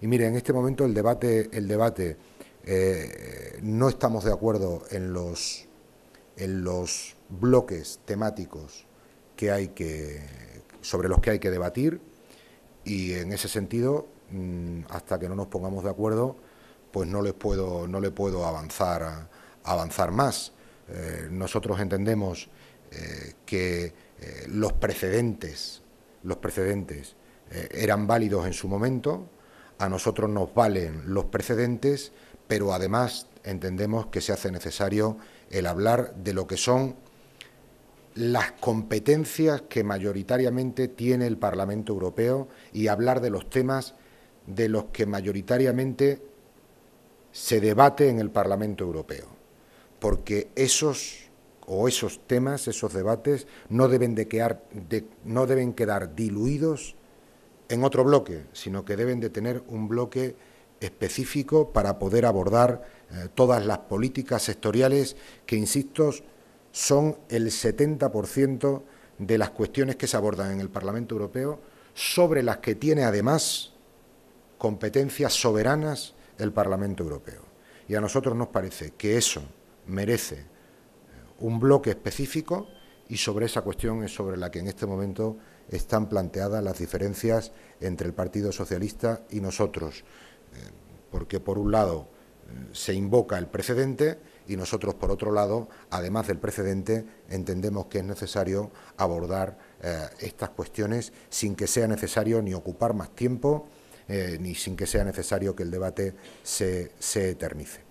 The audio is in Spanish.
Y mire, en este momento el debate, el debate eh, no estamos de acuerdo en los, en los bloques temáticos que hay que, sobre los que hay que debatir y en ese sentido, mm, hasta que no nos pongamos de acuerdo, pues no les puedo, no le puedo avanzar, avanzar más. Eh, nosotros entendemos eh, que los precedentes, los precedentes eran válidos en su momento, a nosotros nos valen los precedentes, pero además entendemos que se hace necesario el hablar de lo que son las competencias que mayoritariamente tiene el Parlamento Europeo y hablar de los temas de los que mayoritariamente se debate en el Parlamento Europeo, porque esos o esos temas, esos debates, no deben, de quedar, no deben quedar diluidos en otro bloque, sino que deben de tener un bloque específico para poder abordar eh, todas las políticas sectoriales que, insisto, son el 70% de las cuestiones que se abordan en el Parlamento Europeo, sobre las que tiene además competencias soberanas el Parlamento Europeo. Y a nosotros nos parece que eso merece eh, un bloque específico y sobre esa cuestión es sobre la que en este momento están planteadas las diferencias entre el Partido Socialista y nosotros, eh, porque por un lado eh, se invoca el precedente y nosotros por otro lado, además del precedente, entendemos que es necesario abordar eh, estas cuestiones sin que sea necesario ni ocupar más tiempo ni sin que sea necesario que el debate se eternice.